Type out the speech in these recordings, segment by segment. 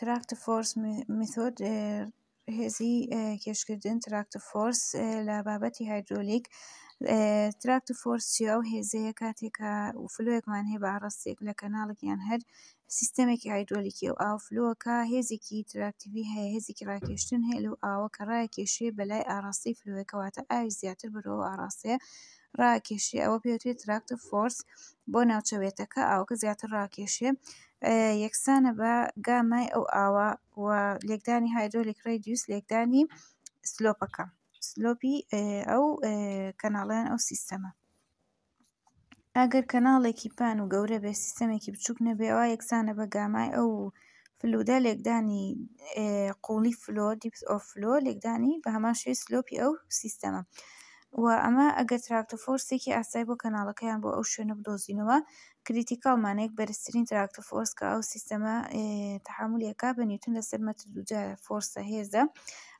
تراکتە فۆرس میتۆد هێزی کێشکردن تراکتە فۆرس لە بابەتی هایدرۆلیک تراکتە فۆرسیا و هێزەیە کاتێکە وفلۆیەکمان هەیە باڕستێک لە کەناڵێکیان هەر سیستەمێکی هایدۆلیکی و ئاوفلۆکە هێزێکی تراکتیوی هەیە هێزیکی ڕاکێشتن هەیە لەو ئاوە کە ڕایەکێشێ بەلای ئاراستی فلوەکەواتە ئاوی زیاتر برەوە ئاراستەیە ڕاکێشی ئەوە پێوتێت تراکتە فۆرس بۆ ناوچەوێتەکە ئاوکە زیاتر ڕاکێشێ یەکسانە بە گامای ئەو ئاوە و لێکدانی هایدۆلیک ڕێدیوس لێکدانی سلۆپەکە سلۆپی ئەو کەناڵیان ئەو سیستەمە ئەگەر کەناڵێکی پان و گەورە بێ سیستەمێکی بچووک نەبێەوە یەکسانە بە گامای ئەو فلودە لێکدانی قوڵی فلۆ دیپس ئۆ فلۆ لێکدانی بە هەمان شوێ سلۆپی ئەو سیستەمە و ئەمە ئەگەر تراکتۆفۆرسێکی ئاسای بۆ کەناڵەکەیان بۆ ئەو شوێنە بدۆزینەوە کریتیکال مانەیەک بەرزترین تراکتە فۆرس کە ئەو سیستەمە تحملەکە بە نیوتن لە سەرمەتە دووجار فۆرسە هێزە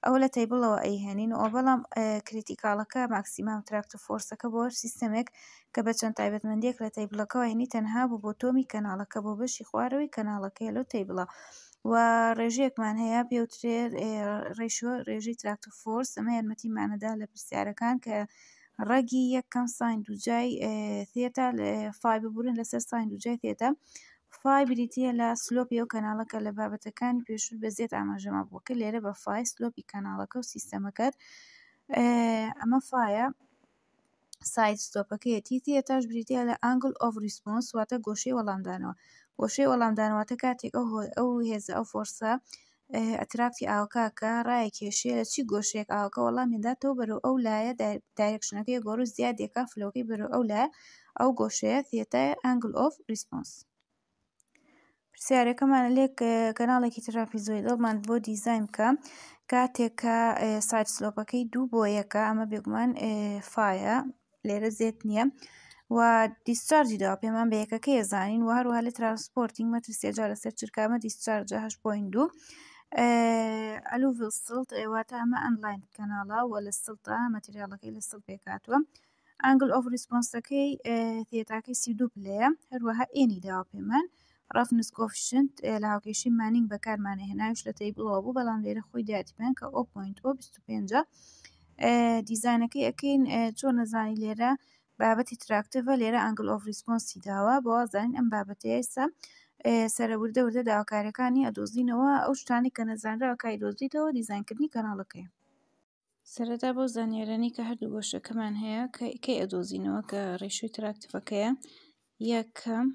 ئەوە لە تیبڵەوە ئەیهێنین ئەو بەڵام کریتیکالەکە ماکسیمام تراکتە فۆرسەکە بۆ سیستەمێک کە بە چەند تایبەتمەندێک لە تیبلەکەەوە هێنی تەنها بوو بۆ تۆمی کەناڵەکە بۆ بەشی خوارەوەی کەناڵەکەی لەو تیبڵە. و ڕێژەیەکمان هەیە پێوترێت ڕێشوە ڕێژەی تراکتۆ فۆرس ئەمە یارمەتیمانەدا لە پرسیارەکان کە ڕەگی یەکەم ساین دوجای تێتە فایببوورن لەسەر ساین دوجای تێتە فایبریتە لە سلۆپی و کەناڵەکە لە بابەتەکانی پێشوو بەزێت ئاماژەمە بووکە لێرە بە فای سلۆپی کەناڵەکە و سیستەمەکەت ئەمە فایە سایت ستۆپەکەیەتی تێتاش بریتە لە ئەنگل ئۆف ریسپۆنس واتە گۆشەی وەڵامدانەوە گۆشەی وەڵامدانەوەتە کاتێک ئەو هێز ئەو فۆرسە ئەتراپی ئاوکاکە ڕایە کێشەیە لە چی گۆشێک ئاوکە وەڵامێداتەوە بەرەو ئەو لایە دایرکشنەکەی گۆڕ و زیادێکا فلۆکی بەرەو ئەو لای ئەو گۆشەیە تێتای ئەنگل ئۆف ریسپۆنس. پرسیارەکەمانە لێک کەناڵێکی تراپی زۆی دڵمان بۆ دیزاین بکە کاتێکە سایت سلۆپەکەی دوو بۆ یەکە ئەمە بێگومان فایە لێرە زێت نییە. و دیسچارجی دا پێمان بەیەکەکە ێزانین و هەروها لە ترانسپۆرتینگ مەترسێجار لەسەر چرکامە دیسچارجە هەش پوین دوو. ئەلوڤ سڵت ئێواتە ئەمە ئەنلاین کەناڵە و لە سڵتە مەتریالەکەی لە سڵ پێکاتوە ئەنگل ئۆف ریسپۆنسەکەی تێتاکەی سیدوو پلەیە هەروەها ئێنی داوا پێمان ڕفنسکۆفشنت لە هاوکێشی مانینگ بەکارمانە هێناویش لە تەیبڵەوە بوو بەڵام لێرە خۆی داتیبان کە 0.25 دیزانەکەی ئەکەین چۆن نەزانی لێرە بابەتی تراکتەوە لێرە ئەنگل ئۆف ریسپۆنسی داوە بۆ زانین ئەم بابەتەیە سە سەرەوردە وردە داواکارەکانی ئەدۆزینەوە ئەو شتانی کە نەزانراوە کاری دۆزیتەوە دیزانکردنی کەناڵەکەی سەرەتا بۆ زانیارانی کە هەردوو گۆشەکەمان هەیە کەی ئەدۆزینەوە کە ڕێشوی تراکتفەکەیە یەکەم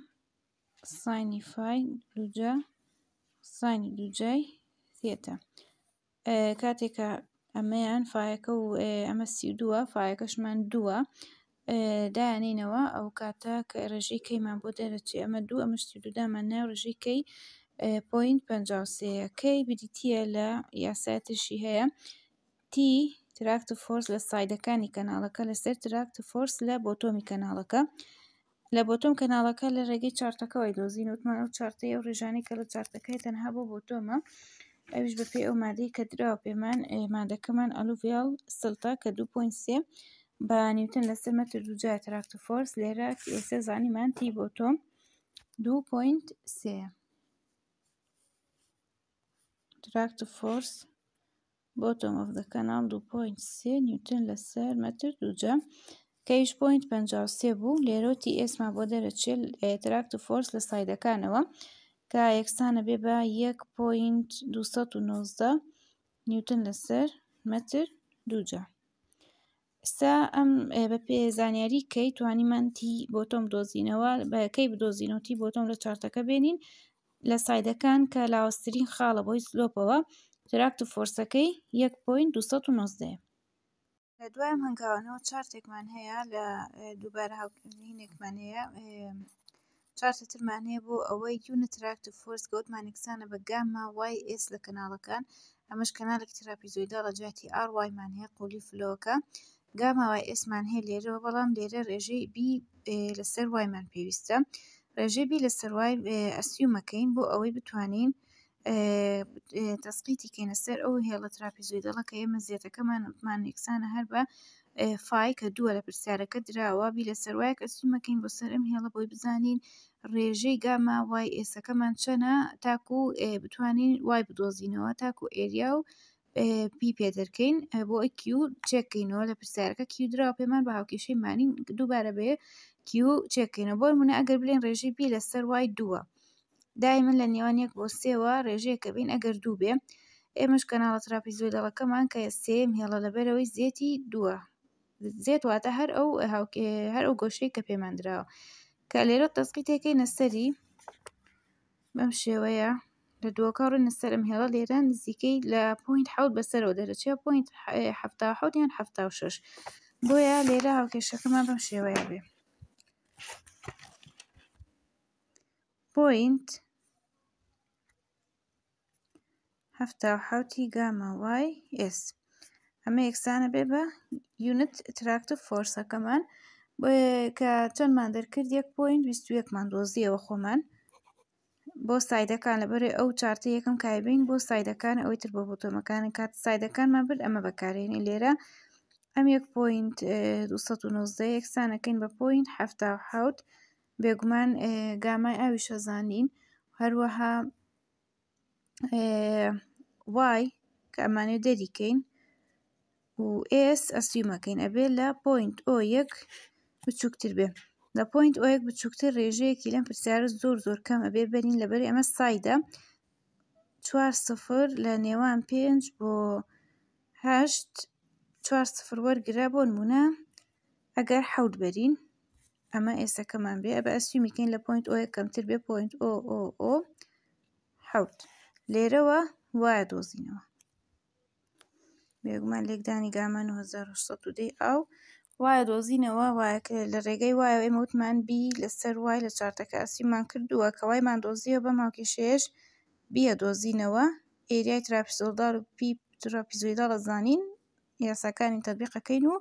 ساینیفای دوجە ساینی دوجای سێتە کاتێکە ئەمەیان فایەکە و ئەمە سی دووە فایەکەشمان دووە دایانینەوە ئەو کاتە کە ڕێژەی کەیمان بۆ دەرەچی ئەمە دوو ئەمەشتی دوودامان ناو ڕژیکەی پوین پەنجاوسەیەەکەی بریتە لە یاساتشی هەیە تی تراکت فۆرس لە سایدەکانی کەناڵەکە لەسەر تراکت فۆرس لە بۆتۆمی کەناڵەکە لە بۆتۆم کەناڵەکە لە ڕێگەی چارتەکەەوەی دۆزین وتمان ئەو چارتەیە و ڕێژانی کە لە چارتەکەی تەنها بۆ بۆتۆمە ئەوش بەپێ ئەو مادەی کە درراوە پێمان مادەکەمان ئەلوڤال سلتا کە 2.3 بە نیوتن لە سەر مەتر دوجای تراکت فۆرس لێرە ئێستا زانیمان تی بۆ تۆم دو پوینت سێ تراکت فۆرس bottom of the canal 2.3 نیوتن لە سەر مەتر دوجە کەیش پوینت 53 بوو لێرۆتی ئێسما بۆ دەرەچێت ئێتراکت و فۆرس لە سایدەکانەوە کە یەکسانە بێ بە 1.219 نیوتن لە سەر مەتر دوجە ئستا ئەم بە پێزانیاری کەی توانیمانتی بۆ تۆم دۆزینەوە بەەکەی بدۆزینەوەتی بۆ تۆم لە چارتەکە بێنین لە سایدەکان کە لاوەسترین خاڵە بۆی سلۆپەوە تراکت و فۆرسەکەی 1.290 لە دوایم هەنگاوانەوە چارتێکمان هەیە لە دووبارە هاوینێکمان هەیە چارتەترمان هەیە بۆ ئەوەی یونتراکت و فۆرس گەوتمان ئەکسانە بە گاما وای ئس لە کەناڵەکان ئەمەش کەناڵێک تراپی زۆیدا لە جاتی ئاڕوایمان هەیە قولی فلۆکە گاماوای ئێسمان هەیە لێرەوە بەڵام لێرە ڕێژەی بی لەسەر وایمان پێویستە ڕێژێبی لە سەروای ئەسیومەکەین بۆ ئەوەی بتوانین تەسقیتی کەینە سەر ئەو هێڵە تراپیزۆیدەڵە کە ئێمە زیێتەکەمانمان یەکسانە هەر بە فای کە دووە لە پرسیارەکە دراوە بی لە سەروایە کەسیومەکەین بۆ سەرم هێڵە بۆی بزانین ڕێژەی گاما وای ئێسەکەمان چەنە تاکو و بتوانین وای بدۆزینەوە تاکو ئێریا و پی پێدەکەین بۆ ئەی کیو چێکینەوە لە پرسیارەکە کیو درا پێمان بە هاوکیشەی مانین دووبارە بێ کیو چێکینەوە بۆ منە ئەگەر بلێن ڕێژی بی لەسەر وای دووە دایمن لە نێوان یەک بۆ سێوە ڕێژەیەکە بین ئەگەر دوو بێ ئێمەش کەناڵە تراپی زۆی دەڵەکەمان کە سێم هێڵە لەبەرەوەی زیێتی دووە زیێت واتە هەر ئەو هەر ئەو گۆشەی کە پێماندراوە کە لێرە دەستقی تێکەی نەسەری بەم شێوەیە لە دووەکە ڕێنە سەرم هێڵە لێرە نزیکەی لە پوینت حوت بەسەرەوە دەرەچێ پوینت هەفتا حوتیان هەفتا و شش بۆیە لێرە هاوکێشەکەمان بەم شێوەیە بێ پوینت هەفتا و حوتی گاما وای ئس ئەمە یەکسانە بێ بە یونت تراکتە فۆرسەکەمان کە چەندمان دەرکرد یەک پوین ویست یەکمان دۆزیەوە خۆمان بۆ سایدەکان لەبەرێ ئەو چارتە یەکەم کایبین بۆ سایدەکان ئەوەی تر بۆ بۆتۆمەکان کات سایدەکانمان بر ئەمە بەکارێنی لێرە ئەم یەک پوینت 1990 یەکسانەکەین بە پوین حوت بێگومان گامای ئاوی شەزانین هەروەها وای کە ئەمانێ دەریکەین و ئس ئەسیومەکەین ئەبێ لە پوینت ئۆ یەک بچووکتر بێ دە پوینت ئۆ یەک بچووکتر ڕێژەیەکی لەم پرسیارە زۆر زۆر کەمە بێ بەرین لەبەری ئەمە سایدە چوار سفر لە نێوان پێنج بۆ هەشت چوار سفر وەرگرا بۆ نمونە ئەگەر حەوت بەرین ئەمە ئێسەکەمان بێ بە ئەسوی میکەین لە پوینت ئۆ کەمتر بێ پوینت ئۆ حەوت لێرەوە وایە دۆزینەوە بێگومان لێکدانی گامان 1970 ئەو وایە دۆزینەوە وایە لە ڕێگەی وایە ئێمە وتمان بی لەسەر وای لە چارتەکە ئەسیمان کردووە کەوایمان دۆزیەوە بە ماکیشێش بیە دۆزینەوە ئێریای تراپیزۆلدار و پی تراپیزۆیدا دەزانین یاساکانی تەبیقەکەین و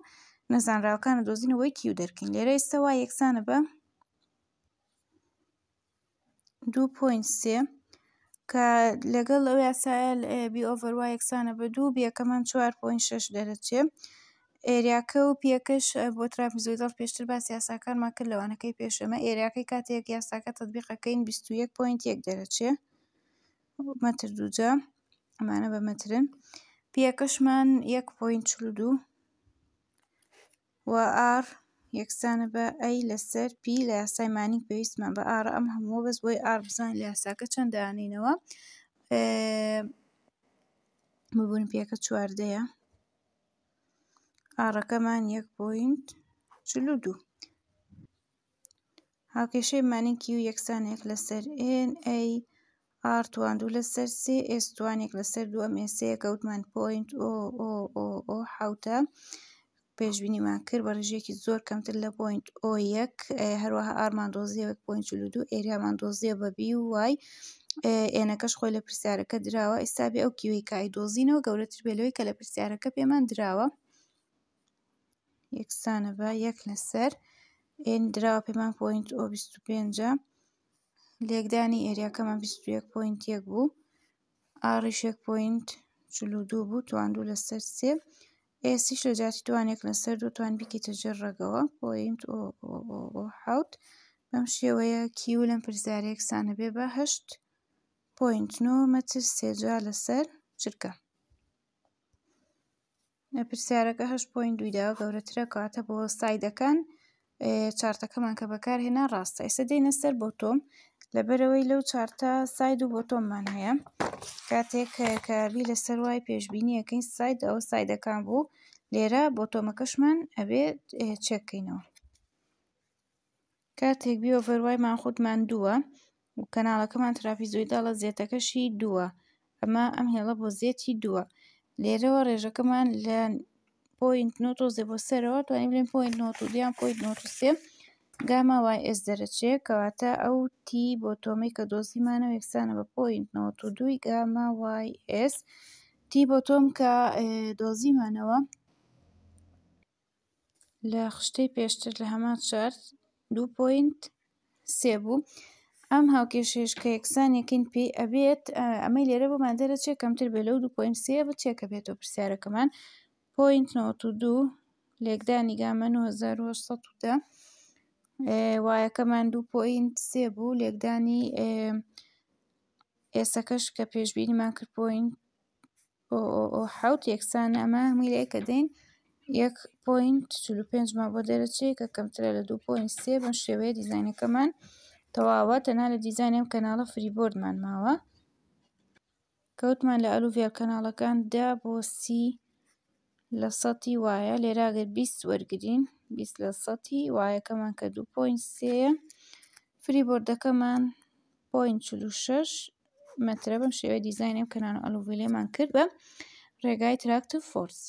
نەزانراوەکانە دۆزینەوەی کیو دەرکین لێرە ئێستاوا یەکسانە بە دو پوین سێ کە لەگەڵ ئەو یاسایە بی ئۆڤەر وای یەکسانە بە دوو بیەکەمان چوار پوین شش دەرەچێ ئێریاکە و پیەکەش بۆ تراپزۆیدڵ پێشتر با سیاساکانمان کرد لەوانەکەی پێشەمە ئێریاکەی کاتێک یاساکە تطببیقەکەین 21 پوینت 1 دەرەچێ مەتر دوجا ئەمانە بە مەترن پیەکەشمان 1 پوین دو و ئار یەکسانە بە ئەی لەسەر پی لە یاسایمانی پێویستمان بە ئارە ئەم هەموو بەس بۆی ئار بزان لە یاساکە چەندانینەوە ببوون پیەکە چواردەیە پارەکەمان یەک پۆینت چل و دوو هاوکێشەی مانێکی و یەکسانێک لەسەر NAR تواندوو لەسەر CS توانێک لەسەر دووەمێسەیە گەوتمان پوینت حوتە پێشبینیمان کرد بە ڕژێکی زۆر کەمتر لە پوینت ئۆ یەک هەروەها ئارماندۆزیەوەک پوینت دو ئێریاماندۆزیە بە بی وای ئێنەکەش خۆی لە پرسیارەکە دراوە ئێستا بێ ئەو کیوی کای دۆزینەوە گەورەتر بێلەوەی کە لە پرسیارەکە پێمان دراوە یەکسانە بە یەک لەسەر ئێن درراوە پێمان پوینت ئۆ 25 لێکدانی ئێریاکەمان 21 پوینت یەک بوو ئاڕیش یەک پوینت دوو بوو تواندوو لەسەر سێ ئێسیش لە جاتی توانێک لەسەر دوتوان بکەیتە جێ ڕێگەوە پوینت حوت بەم شێوەیە کیو لەم پرزارەیەکسانە بێ بە هەشت پوینت نۆ مەتر سێجا لەسەر چرکە لە پرسیارەکە هەش پوین دوویدا گەورەترە کاتە بۆ سایدەکان چارتەکەمان کە بەکارهێنا ڕاستە ئێستا دێنە سەر بۆ تۆم لەبەرەوەی لەو چارتە ساید و بۆ تۆممان هەیە کاتێک کاربی لەسەر وای پێشببینی یەکەین ساید ئەوە سایدەکان بوو لێرە بۆ تۆمەکەشمان ئەبێت چێککەینەوە کاتێک بیۆڤەروایمان خودمان دووە و کەناڵەکەمان ترافی زۆیدا لە زیێتەکەشی دووە ئەمە ئەم هێڵە بۆ زیێتی دووە. لێرەوە ڕێژەکەمان لە پوینت نۆ تۆزێ بۆ سەرەوە توانین بڵێن پوینت نۆ دیان پوینت نۆ سێ گاما وای ئس دەرەچێ کەواتە ئەو تی بۆ تۆمی کە دۆزیمانە یەکسانە بە پوینت نۆ دوی گاما وای ئس تی بۆ تۆم کە دۆزیمانەوە لە خشتەی پێشتر لە هەمان شارت دوو پوینت سێ بوو. ئەم هاوکێشێش کە یەکسانێکین پێی ئەبێت ئەمەی لێرە بۆ مادەرە چێ کەمتر بێ لەو دو پوین سێ بە چێکە بێتەوە پرسیارەکەمان پوین دو لێکدانی گامە 1970 وایەکەمان دوو پوین سێ بوو لێکدانی ئێسەکەش کە پێشببینیمان کرد پوین حوت یەکسان ئەمە هەمووی لێکە دەین یەک پوین 5 ما بۆ دەرەچێت کە کەمترە لە دوو پوین سێ بەم شێوەیە دیزینەکەمان. تەواوە تەنها لە دیزانی ئەم کەناڵە فریبۆردمان ماوە کەوتمان لە ئەلوڤیا کەناڵەکاندا بۆ سی لە سەتی وایە لێراگەر بیست وەرگین بیست لە سەتی وایەکەمان کە دو پۆین سەیە فریبۆردەکەمان پۆین چلو شش مەترە بەم شێوە دیزاینم کەنان ئەلوڤلێمان کرد بە ڕێگای تراکت و فۆرس.